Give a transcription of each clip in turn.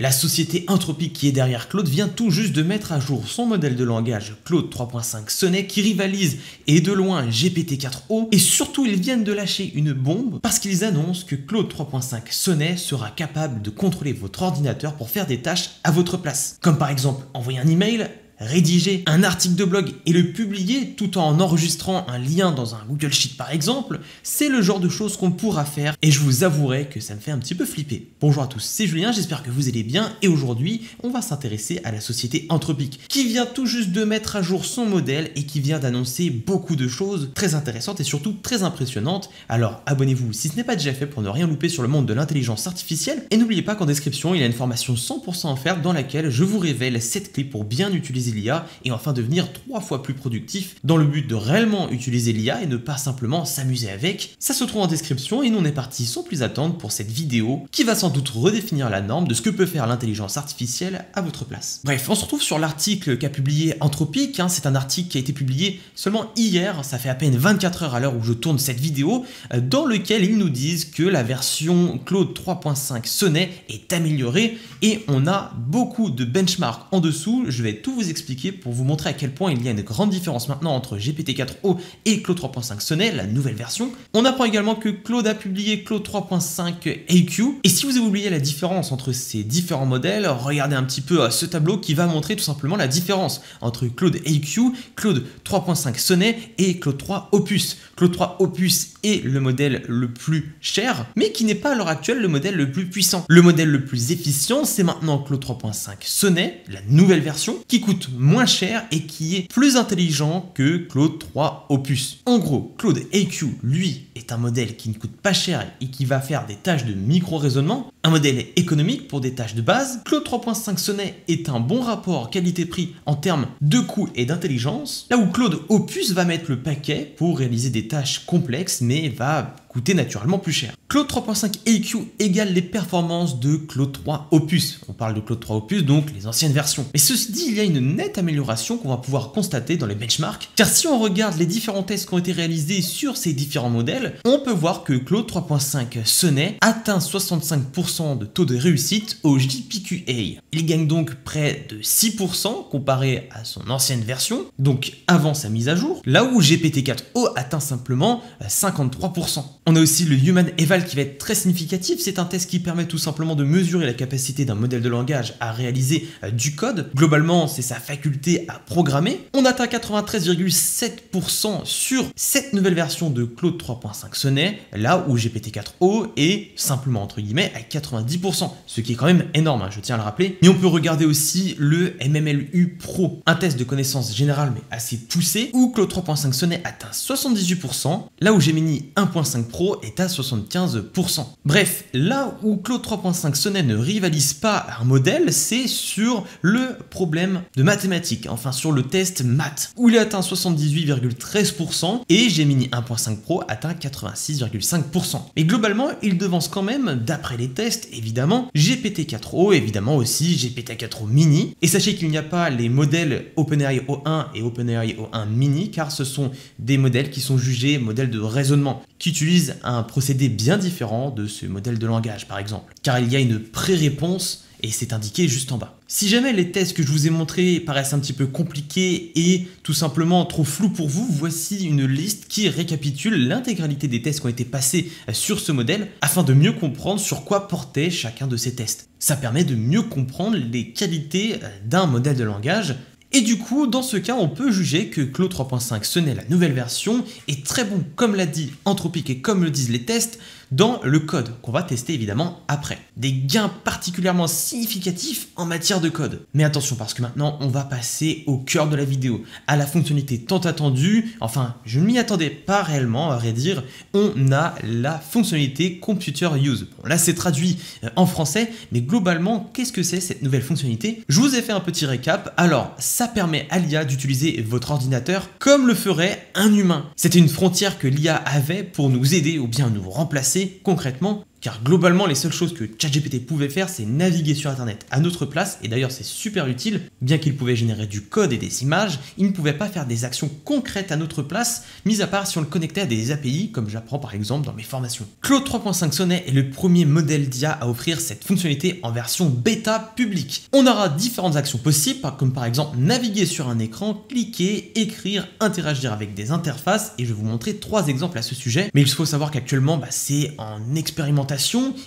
La société Anthropique qui est derrière Claude vient tout juste de mettre à jour son modèle de langage Claude 3.5 Sonnet qui rivalise et de loin GPT-4o et surtout ils viennent de lâcher une bombe parce qu'ils annoncent que Claude 3.5 Sonnet sera capable de contrôler votre ordinateur pour faire des tâches à votre place. Comme par exemple envoyer un email, rédiger un article de blog et le publier tout en enregistrant un lien dans un Google Sheet par exemple, c'est le genre de choses qu'on pourra faire et je vous avouerai que ça me fait un petit peu flipper. Bonjour à tous, c'est Julien, j'espère que vous allez bien et aujourd'hui on va s'intéresser à la société Anthropique qui vient tout juste de mettre à jour son modèle et qui vient d'annoncer beaucoup de choses très intéressantes et surtout très impressionnantes. Alors abonnez-vous si ce n'est pas déjà fait pour ne rien louper sur le monde de l'intelligence artificielle et n'oubliez pas qu'en description il y a une formation 100% offerte dans laquelle je vous révèle cette clé pour bien utiliser l'IA et enfin devenir trois fois plus productif dans le but de réellement utiliser l'IA et ne pas simplement s'amuser avec. Ça se trouve en description et nous on est parti sans plus attendre pour cette vidéo qui va sans doute redéfinir la norme de ce que peut faire l'intelligence artificielle à votre place. Bref, on se retrouve sur l'article qu'a publié Anthropique, hein. c'est un article qui a été publié seulement hier, ça fait à peine 24 heures à l'heure où je tourne cette vidéo, euh, dans lequel ils nous disent que la version Claude 3.5 Sonnet est améliorée et on a beaucoup de benchmarks en dessous, je vais tout vous expliquer expliquer pour vous montrer à quel point il y a une grande différence maintenant entre GPT-4O et Claude 3.5 Sonnet, la nouvelle version. On apprend également que Claude a publié Claude 3.5 AQ. Et si vous avez oublié la différence entre ces différents modèles, regardez un petit peu euh, ce tableau qui va montrer tout simplement la différence entre Claude AQ, Claude 3.5 Sonnet et Claude 3 Opus. Claude 3 Opus est le modèle le plus cher, mais qui n'est pas à l'heure actuelle le modèle le plus puissant. Le modèle le plus efficient, c'est maintenant Claude 3.5 Sonnet, la nouvelle version, qui coûte moins cher et qui est plus intelligent que Claude 3 Opus. En gros, Claude AQ, lui, est un modèle qui ne coûte pas cher et qui va faire des tâches de micro-raisonnement, un modèle économique pour des tâches de base. Claude 3.5 Sonnet est un bon rapport qualité-prix en termes de coût et d'intelligence, là où Claude Opus va mettre le paquet pour réaliser des tâches complexes mais va coûter naturellement plus cher. Claude 3.5 AQ égale les performances de Claude 3 Opus. On parle de Claude 3 Opus, donc les anciennes versions. Mais ceci dit, il y a une nette amélioration qu'on va pouvoir constater dans les benchmarks, car si on regarde les différents tests qui ont été réalisés sur ces différents modèles, on peut voir que Claude 3.5 Sonnet atteint 65% de taux de réussite au JPQA. Il gagne donc près de 6% comparé à son ancienne version, donc avant sa mise à jour, là où GPT-4O atteint simplement 53%. Euh, on a aussi le Human Eval qui va être très significatif. C'est un test qui permet tout simplement de mesurer la capacité d'un modèle de langage à réaliser euh, du code. Globalement, c'est sa faculté à programmer. On atteint 93,7% sur cette nouvelle version de Claude 3.5 Sonnet, là où GPT-4o est simplement entre guillemets à 90%, ce qui est quand même énorme, hein, je tiens à le rappeler. Mais on peut regarder aussi le MMLU Pro, un test de connaissances générales mais assez poussé, où Claude 3.5 Sonnet atteint 78%, là où Gemini 1.5 Pro est à 75%. Bref, là où Claude 3.5 Sonnet ne rivalise pas un modèle, c'est sur le problème de mathématiques, enfin sur le test maths, où il atteint 78,13% et Gemini 1.5 Pro atteint 86,5%. Mais globalement, il devance quand même, d'après les tests évidemment, GPT-4o, évidemment aussi GPT-4o Mini. Et sachez qu'il n'y a pas les modèles OpenAI O1 et OpenAI O1 Mini, car ce sont des modèles qui sont jugés modèles de raisonnement qui utilise un procédé bien différent de ce modèle de langage par exemple, car il y a une pré-réponse et c'est indiqué juste en bas. Si jamais les tests que je vous ai montrés paraissent un petit peu compliqués et tout simplement trop flous pour vous, voici une liste qui récapitule l'intégralité des tests qui ont été passés sur ce modèle afin de mieux comprendre sur quoi portait chacun de ces tests. Ça permet de mieux comprendre les qualités euh, d'un modèle de langage et du coup, dans ce cas, on peut juger que Clo 3.5 ce n'est la nouvelle version, est très bon comme l'a dit Anthropique et comme le disent les tests, dans le code qu'on va tester évidemment après. Des gains particulièrement significatifs en matière de code. Mais attention parce que maintenant on va passer au cœur de la vidéo, à la fonctionnalité tant attendue, enfin je ne m'y attendais pas réellement à redire. dire, on a la fonctionnalité Computer Use. là c'est traduit euh, en français, mais globalement qu'est-ce que c'est cette nouvelle fonctionnalité Je vous ai fait un petit récap, alors ça permet à l'IA d'utiliser votre ordinateur comme le ferait un humain. C'était une frontière que l'IA avait pour nous aider ou bien nous remplacer concrètement car globalement, les seules choses que ChatGPT pouvait faire, c'est naviguer sur Internet à notre place, et d'ailleurs c'est super utile, bien qu'il pouvait générer du code et des images, il ne pouvait pas faire des actions concrètes à notre place, mis à part si on le connectait à des API, comme j'apprends par exemple dans mes formations. Claude 3.5 Sonnet est le premier modèle d'IA à offrir cette fonctionnalité en version bêta publique. On aura différentes actions possibles, comme par exemple naviguer sur un écran, cliquer, écrire, interagir avec des interfaces, et je vais vous montrer trois exemples à ce sujet, mais il faut savoir qu'actuellement, bah, c'est en expérimentation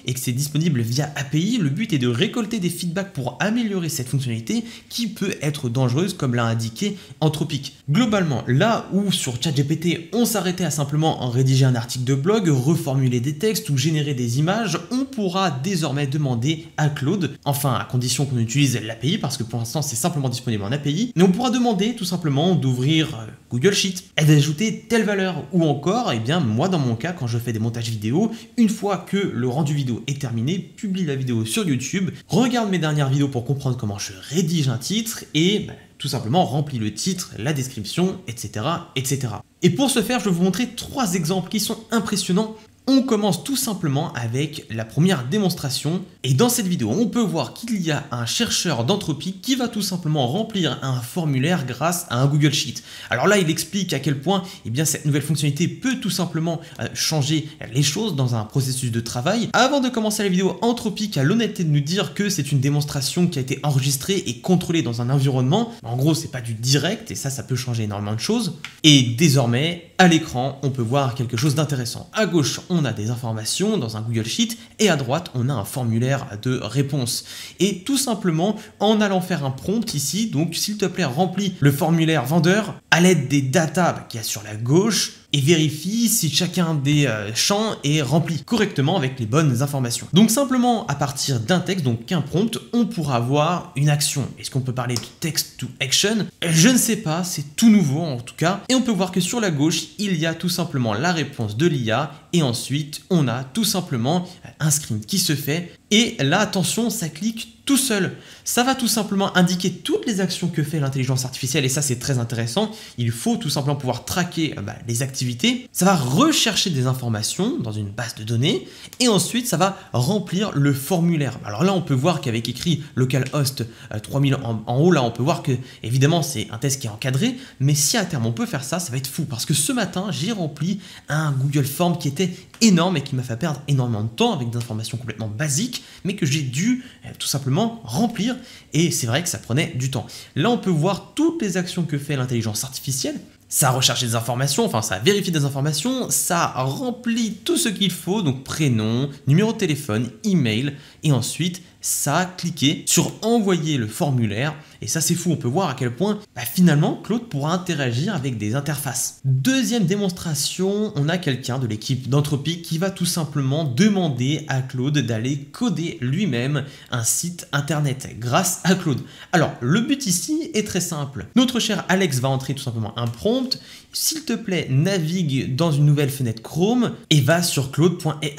et que c'est disponible via API, le but est de récolter des feedbacks pour améliorer cette fonctionnalité qui peut être dangereuse comme l'a indiqué Anthropique. Globalement, là où sur ChatGPT on s'arrêtait à simplement rédiger un article de blog, reformuler des textes ou générer des images, on pourra désormais demander à Claude, enfin à condition qu'on utilise l'API parce que pour l'instant c'est simplement disponible en API, mais on pourra demander tout simplement d'ouvrir euh, Google Sheet et d'ajouter telle valeur ou encore, et eh bien moi dans mon cas quand je fais des montages vidéo, une fois que le rendu vidéo est terminé, publie la vidéo sur YouTube, regarde mes dernières vidéos pour comprendre comment je rédige un titre et bah, tout simplement remplis le titre, la description, etc., etc. Et pour ce faire, je vais vous montrer trois exemples qui sont impressionnants on commence tout simplement avec la première démonstration et dans cette vidéo on peut voir qu'il y a un chercheur d'entropie qui va tout simplement remplir un formulaire grâce à un Google Sheet. Alors là il explique à quel point eh bien, cette nouvelle fonctionnalité peut tout simplement euh, changer les choses dans un processus de travail. Avant de commencer la vidéo, Entropique a l'honnêteté de nous dire que c'est une démonstration qui a été enregistrée et contrôlée dans un environnement. En gros c'est pas du direct et ça ça peut changer énormément de choses. Et désormais à l'écran, on peut voir quelque chose d'intéressant. À gauche, on a des informations dans un Google Sheet et à droite, on a un formulaire de réponse. Et tout simplement, en allant faire un prompt ici, donc s'il te plaît, remplis le formulaire vendeur à l'aide des data y a sur la gauche, et vérifie si chacun des euh, champs est rempli correctement avec les bonnes informations. Donc simplement à partir d'un texte, donc qu'un prompt, on pourra avoir une action. Est-ce qu'on peut parler de text to action Je ne sais pas, c'est tout nouveau en tout cas. Et on peut voir que sur la gauche, il y a tout simplement la réponse de l'IA et ensuite on a tout simplement un screen qui se fait. Et là, attention, ça clique tout seul. Ça va tout simplement indiquer toutes les actions que fait l'intelligence artificielle et ça c'est très intéressant. Il faut tout simplement pouvoir traquer euh, bah, les activités. Ça va rechercher des informations dans une base de données et ensuite ça va remplir le formulaire. Alors là on peut voir qu'avec écrit localhost 3000 euh, en, en, haut, là on peut voir que évidemment c'est un test qui est encadré, mais si à terme on peut faire ça, ça va être fou parce que ce matin j'ai rempli un Google Form qui était énorme et qui m'a fait perdre énormément de temps avec des informations complètement basiques mais que j'ai dû euh, tout simplement remplir et c'est vrai que ça prenait du temps. Là, on peut voir toutes les actions que fait l'intelligence artificielle. Ça recherche des informations, enfin ça vérifie des informations, ça remplit tout ce qu'il faut, donc prénom, numéro de téléphone, email, et ensuite ça a cliqué sur envoyer le formulaire et ça c'est fou, on peut voir à quel point bah, finalement Claude pourra interagir avec des interfaces. Deuxième démonstration, on a quelqu'un de l'équipe d'Entropie qui va tout simplement demander à Claude d'aller coder lui-même un site internet grâce à Claude. Alors le but ici est très simple. Notre cher Alex va entrer tout simplement un prompt, s'il te plaît navigue dans une nouvelle fenêtre Chrome et va sur claude.ai.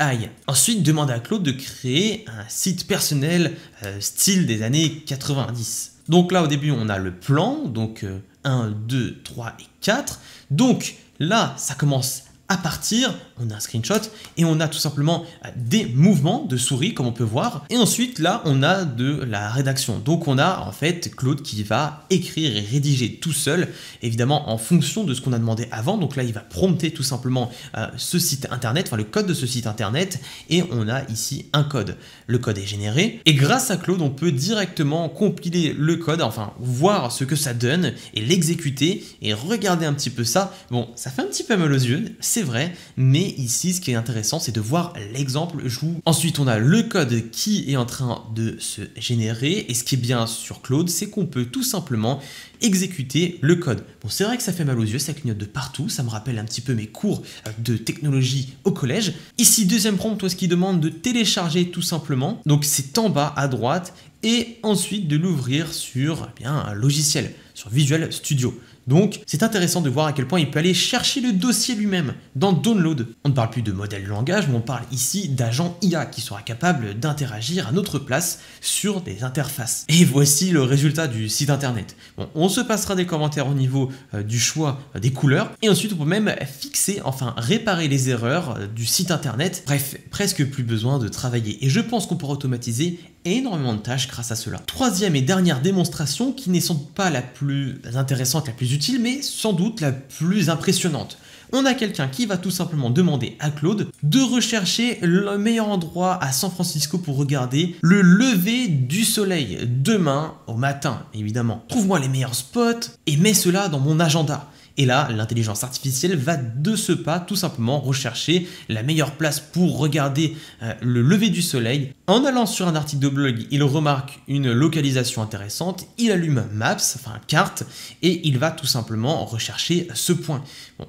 Ensuite demande à Claude de créer un site personnel euh, style des années 90. Donc là, au début, on a le plan, donc 1, 2, 3 et 4. Donc là, ça commence à partir, on a un screenshot et on a tout simplement euh, des mouvements de souris comme on peut voir. Et ensuite là, on a de la rédaction. Donc on a en fait Claude qui va écrire et rédiger tout seul, évidemment en fonction de ce qu'on a demandé avant. Donc là, il va prompter tout simplement euh, ce site internet, enfin le code de ce site internet et on a ici un code. Le code est généré et grâce à Claude, on peut directement compiler le code, enfin voir ce que ça donne et l'exécuter et regarder un petit peu ça. Bon, ça fait un petit peu mal aux yeux c'est vrai, mais ici ce qui est intéressant c'est de voir l'exemple joue. Ensuite on a le code qui est en train de se générer et ce qui est bien sur Claude c'est qu'on peut tout simplement exécuter le code. Bon c'est vrai que ça fait mal aux yeux, ça clignote de partout, ça me rappelle un petit peu mes cours euh, de technologie au collège. Ici deuxième prompt, toi ce qui demande de télécharger tout simplement, donc c'est en bas à droite et ensuite de l'ouvrir sur eh bien, un logiciel, sur Visual Studio. Donc, c'est intéressant de voir à quel point il peut aller chercher le dossier lui-même dans Download. On ne parle plus de modèle de langage, mais on parle ici d'agent IA qui sera capable d'interagir à notre place sur des interfaces. Et voici le résultat du site internet. Bon, on se passera des commentaires au niveau euh, du choix euh, des couleurs, et ensuite on peut même fixer, enfin réparer les erreurs euh, du site internet. Bref, presque plus besoin de travailler. Et je pense qu'on pourra automatiser énormément de tâches grâce à cela. Troisième et dernière démonstration qui n'est sans doute pas la plus intéressante, la plus utile, mais sans doute la plus impressionnante on a quelqu'un qui va tout simplement demander à Claude de rechercher le meilleur endroit à San Francisco pour regarder le lever du soleil demain au matin, évidemment. Trouve-moi les meilleurs spots et mets cela dans mon agenda. Et là, l'intelligence artificielle va de ce pas tout simplement rechercher la meilleure place pour regarder euh, le lever du soleil. En allant sur un article de blog, il remarque une localisation intéressante, il allume Maps, enfin carte, et il va tout simplement rechercher ce point.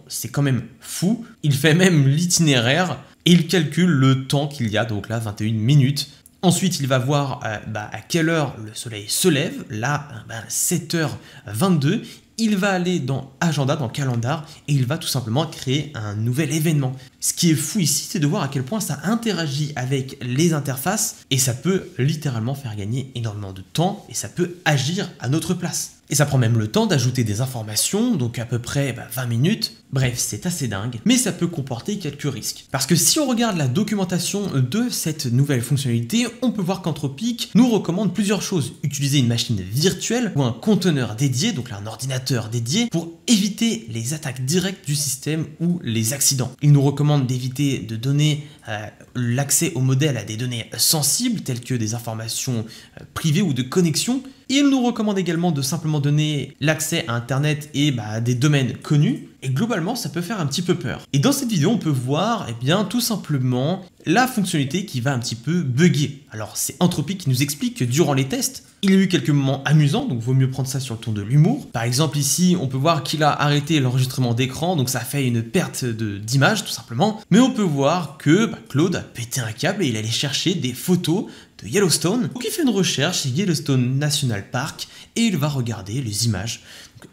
c'est quand même fou, il fait même l'itinéraire et il calcule le temps qu'il y a, donc là 21 minutes. Ensuite, il va voir euh, bah, à quelle heure le soleil se lève. Là, 7h22. Euh, bah, il va aller dans Agenda, dans Calendar, et il va tout simplement créer un nouvel événement. Ce qui est fou ici, c'est de voir à quel point ça interagit avec les interfaces, et ça peut littéralement faire gagner énormément de temps, et ça peut agir à notre place. Et ça prend même le temps d'ajouter des informations, donc à peu près 20 bah, minutes. Bref, c'est assez dingue, mais ça peut comporter quelques risques. Parce que si on regarde la documentation de cette nouvelle fonctionnalité, on peut voir qu'Anthropic nous recommande plusieurs choses. Utiliser une machine virtuelle ou un conteneur dédié, donc un ordinateur dédié, pour éviter les attaques directes du système ou les accidents. Il nous recommande d'éviter de donner euh, l'accès au modèle à des données sensibles telles que des informations euh, privées ou de connexion il nous recommande également de simplement donner l'accès à Internet et bah, des domaines connus, et globalement ça peut faire un petit peu peur. Et dans cette vidéo on peut voir, et eh bien tout simplement, la fonctionnalité qui va un petit peu bugger. Alors c'est Entropy qui nous explique que durant les tests, il y a eu quelques moments amusants, donc vaut mieux prendre ça sur le ton de l'humour. Par exemple ici, on peut voir qu'il a arrêté l'enregistrement d'écran, donc ça fait une perte d'image tout simplement. Mais on peut voir que bah, Claude a pété un câble et il allait chercher des photos de Yellowstone. ou qui fait une recherche Yellowstone National Park et il va regarder les images.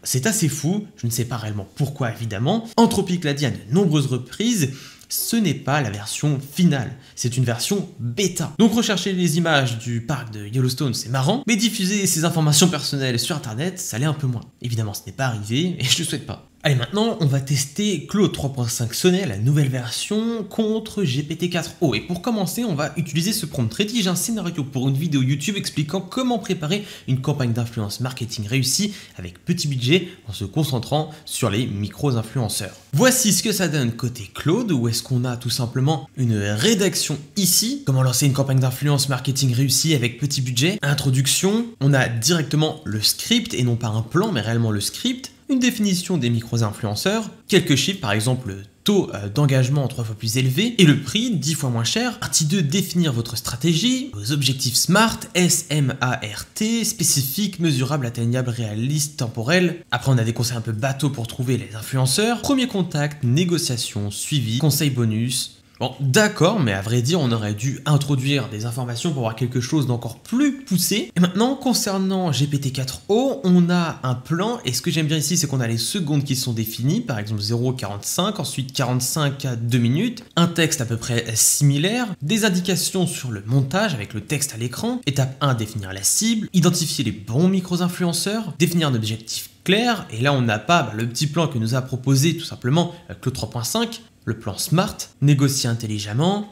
C'est assez fou, je ne sais pas réellement pourquoi évidemment. Anthropique l'a dit à de nombreuses reprises, ce n'est pas la version finale, c'est une version bêta. Donc rechercher les images du parc de Yellowstone, c'est marrant, mais diffuser ces informations personnelles sur Internet, ça l'est un peu moins. Évidemment, ce n'est pas arrivé, et je ne le souhaite pas. Allez, maintenant, on va tester Claude 3.5 Sonnet, la nouvelle version, contre GPT-4o. Et pour commencer, on va utiliser ce prompt. Rédige un scénario pour une vidéo YouTube expliquant comment préparer une campagne d'influence marketing réussie avec petit budget en se concentrant sur les micro-influenceurs. Voici ce que ça donne côté Claude, où est-ce qu'on a tout simplement une rédaction ici. Comment lancer une campagne d'influence marketing réussie avec petit budget. Introduction, on a directement le script, et non pas un plan, mais réellement le script une définition des micro-influenceurs, quelques chiffres par exemple le taux euh, d'engagement trois fois plus élevé et le prix 10 fois moins cher. Partie 2, définir votre stratégie, vos objectifs SMART, S-M-A-R-T, spécifique, mesurable, atteignable, réaliste, temporel. Après, on a des conseils un peu bateaux pour trouver les influenceurs. Premier contact, négociation, suivi, conseil bonus, Bon, d'accord, mais à vrai dire, on aurait dû introduire des informations pour avoir quelque chose d'encore plus poussé. Et maintenant, concernant GPT-4O, on a un plan, et ce que j'aime bien ici, c'est qu'on a les secondes qui sont définies, par exemple 0,45, ensuite 45 à 2 minutes, un texte à peu près similaire, des indications sur le montage avec le texte à l'écran, étape 1, définir la cible, identifier les bons micro-influenceurs, définir un objectif clair, et là on n'a pas bah, le petit plan que nous a proposé tout simplement euh, Claude 3.5, le plan SMART, négocier intelligemment,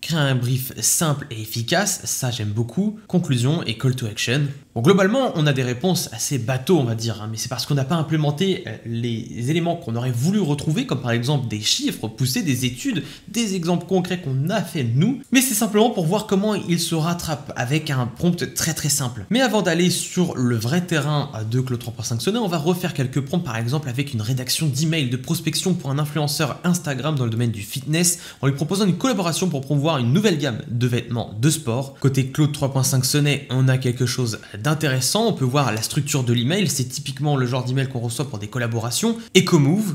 créer un brief simple et efficace, ça j'aime beaucoup, conclusion et call to action, globalement, on a des réponses assez bateaux, on va dire, hein, mais c'est parce qu'on n'a pas implémenté euh, les éléments qu'on aurait voulu retrouver, comme par exemple des chiffres poussés, des études, des exemples concrets qu'on a fait nous, mais c'est simplement pour voir comment il se rattrape avec un prompt très très simple. Mais avant d'aller sur le vrai terrain euh, de Claude 3.5 Sonnet, on va refaire quelques prompts par exemple avec une rédaction d'email de prospection pour un influenceur Instagram dans le domaine du fitness, en lui proposant une collaboration pour promouvoir une nouvelle gamme de vêtements de sport. Côté Claude 3.5 Sonnet, on a quelque chose intéressant, On peut voir la structure de l'email, c'est typiquement le genre d'email qu'on reçoit pour des collaborations. EcoMove,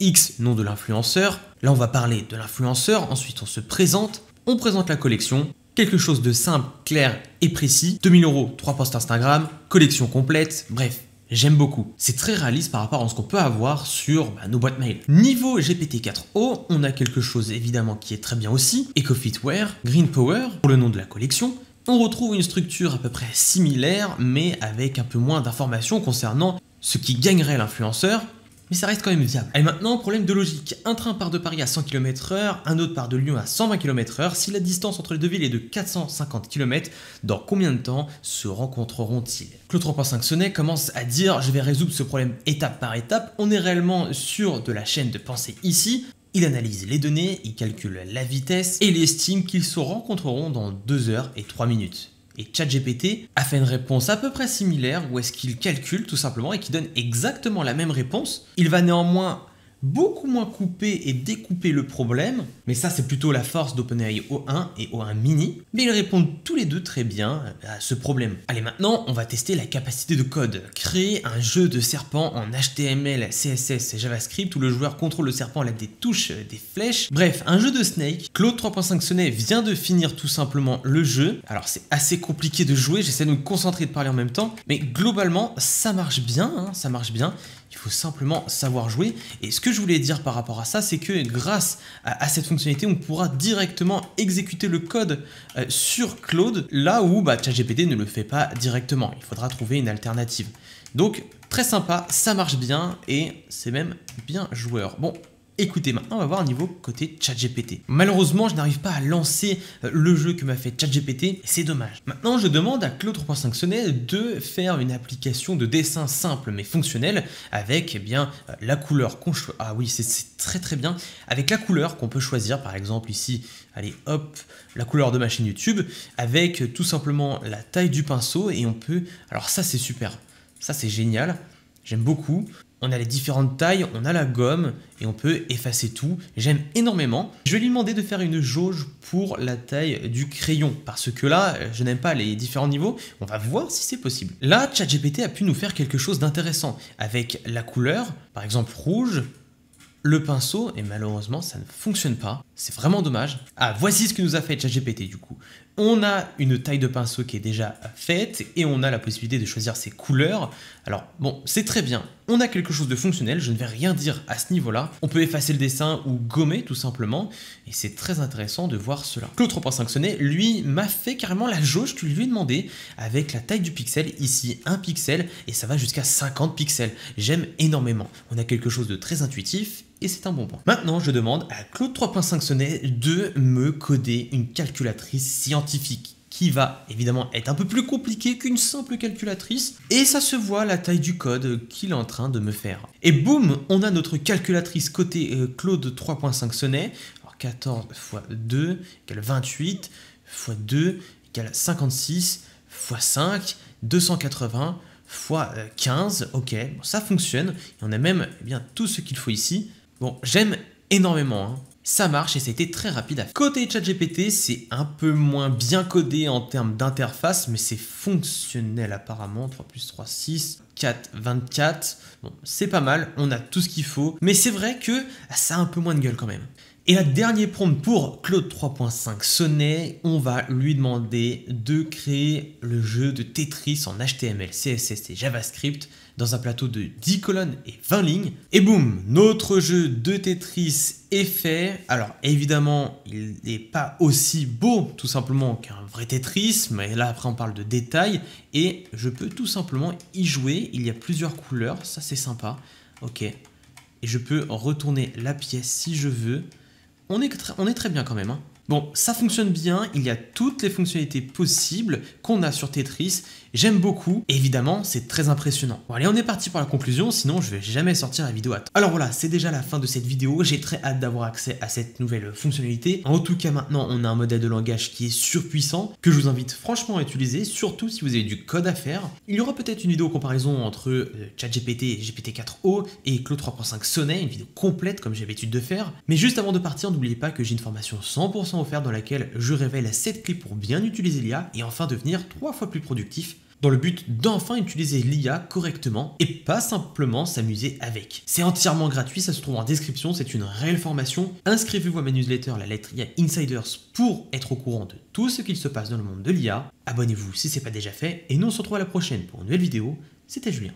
X, nom de l'influenceur. Là, on va parler de l'influenceur, ensuite on se présente, on présente la collection. Quelque chose de simple, clair et précis. 2000 euros, 3 posts Instagram, collection complète, bref, J'aime beaucoup. C'est très réaliste par rapport à ce qu'on peut avoir sur bah, nos boîtes mail. Niveau GPT-4O, on a quelque chose évidemment qui est très bien aussi, EcoFitware, Green Power, pour le nom de la collection, on retrouve une structure à peu près similaire, mais avec un peu moins d'informations concernant ce qui gagnerait l'influenceur, mais ça reste quand même viable. Et maintenant, problème de logique. Un train part de Paris à 100 km/h, un autre part de Lyon à 120 km/h. Si la distance entre les deux villes est de 450 km, dans combien de temps se rencontreront-ils Claude 3.5 Sonnet commence à dire Je vais résoudre ce problème étape par étape. On est réellement sur de la chaîne de pensée ici. Il analyse les données, il calcule la vitesse et il estime qu'ils se rencontreront dans 2 heures et 3 minutes. Et ChatGPT a fait une réponse à peu près similaire où est-ce qu'il calcule tout simplement et qui donne exactement la même réponse. Il va néanmoins beaucoup moins couper et découper le problème, mais ça c'est plutôt la force d'OpenAI O1 et O1 mini, mais ils répondent tous les deux très bien à ce problème. Allez maintenant, on va tester la capacité de code. Créer un jeu de serpent en HTML, CSS et JavaScript où le joueur contrôle le serpent à l'aide des touches, des flèches. Bref, un jeu de Snake. Claude 3.5 Sonnet vient de finir tout simplement le jeu. Alors c'est assez compliqué de jouer, j'essaie de me concentrer de parler en même temps, mais globalement ça marche bien, hein, ça marche bien faut simplement savoir jouer. Et ce que je voulais dire par rapport à ça, c'est que grâce à, cette fonctionnalité, on pourra directement exécuter le code euh, sur Cloud, là où bah, ChatGPT ne le fait pas directement. Il faudra trouver une alternative. Donc, très sympa, ça marche bien et c'est même bien joueur. Bon, Écoutez, maintenant on va voir au niveau côté ChatGPT. Malheureusement, je n'arrive pas à lancer euh, le jeu que m'a fait ChatGPT, c'est dommage. Maintenant, je demande à Claude 3.5 Sonnet de faire une application de dessin simple mais fonctionnelle avec eh bien euh, la couleur qu'on Ah oui, c'est très très bien. Avec la couleur qu'on peut choisir, par exemple ici, allez hop, la couleur de ma chaîne YouTube, avec euh, tout simplement la taille du pinceau et on peut. Alors ça, c'est super. Ça, c'est génial. J'aime beaucoup. On a les différentes tailles, on a la gomme et on peut effacer tout. J'aime énormément. Je vais lui demander de faire une jauge pour la taille du crayon parce que là, je n'aime pas les différents niveaux. On va voir si c'est possible. Là, ChatGPT a pu nous faire quelque chose d'intéressant avec la couleur, par exemple rouge, le pinceau et malheureusement ça ne fonctionne pas. C'est vraiment dommage. Ah, voici ce que nous a fait ChatGPT du coup. On a une taille de pinceau qui est déjà faite et on a la possibilité de choisir ses couleurs. Alors bon, c'est très bien. On a quelque chose de fonctionnel, je ne vais rien dire à ce niveau-là. On peut effacer le dessin ou gommer tout simplement et c'est très intéressant de voir cela. Claude 3.5 lui, m'a fait carrément la jauge que je lui ai demandé avec la taille du pixel, ici un pixel et ça va jusqu'à 50 pixels. J'aime énormément. On a quelque chose de très intuitif et c'est un bon point. Maintenant, je demande à Claude 3.5 Sonnet de me coder une calculatrice scientifique qui va évidemment être un peu plus compliquée qu'une simple calculatrice, et ça se voit la taille du code qu'il est en train de me faire. Et boum, on a notre calculatrice côté euh, Claude 3.5 Sonnet, alors 14 x 2 égale 28, x 2 égale 56, x 5, 280, x 15, ok, ça fonctionne, et on a même eh bien, tout ce qu'il faut ici, Bon, j'aime énormément. Hein. Ça marche et ça a été très rapide. À... Côté GPT, c'est un peu moins bien codé en termes d'interface, mais c'est fonctionnel apparemment. 3 plus 3, 6, 4, 24. Bon, c'est pas mal, on a tout ce qu'il faut. Mais c'est vrai que ah, ça a un peu moins de gueule quand même. Et la dernière prompt pour Claude 3.5 Sonnet, on va lui demander de créer le jeu de Tetris en HTML, CSS et JavaScript dans un plateau de 10 colonnes et 20 lignes. Et boum, notre jeu de Tetris est fait. Alors évidemment, il n'est pas aussi beau tout simplement qu'un vrai Tetris, mais là après on parle de détails. Et je peux tout simplement y jouer. Il y a plusieurs couleurs, ça c'est sympa. Ok. Et je peux retourner la pièce si je veux. On est, très, on est très bien quand même. Hein. Bon, ça fonctionne bien, il y a toutes les fonctionnalités possibles qu'on a sur Tetris J'aime beaucoup, évidemment, c'est très impressionnant. Bon allez, on est parti pour la conclusion, sinon je vais jamais sortir la vidéo à temps. Alors voilà, c'est déjà la fin de cette vidéo, j'ai très hâte d'avoir accès à cette nouvelle fonctionnalité. En tout cas, maintenant, on a un modèle de langage qui est surpuissant, que je vous invite franchement à utiliser, surtout si vous avez du code à faire. Il y aura peut-être une vidéo comparaison entre euh, ChatGPT et GPT-4o et Claude 3.5 Sonnet, une vidéo complète comme j'ai l'habitude de faire. Mais juste avant de partir, n'oubliez pas que j'ai une formation 100% offerte dans laquelle je révèle 7 clés pour bien utiliser l'IA et enfin devenir 3 fois plus productif dans le but d'enfin utiliser l'IA correctement et pas simplement s'amuser avec. C'est entièrement gratuit, ça se trouve en description, c'est une réelle formation. Inscrivez-vous à ma newsletter, la lettre IA Insiders, pour être au courant de tout ce qu'il se passe dans le monde de l'IA. Abonnez-vous si ce n'est pas déjà fait et nous on se retrouve à la prochaine pour une nouvelle vidéo. C'était Julien.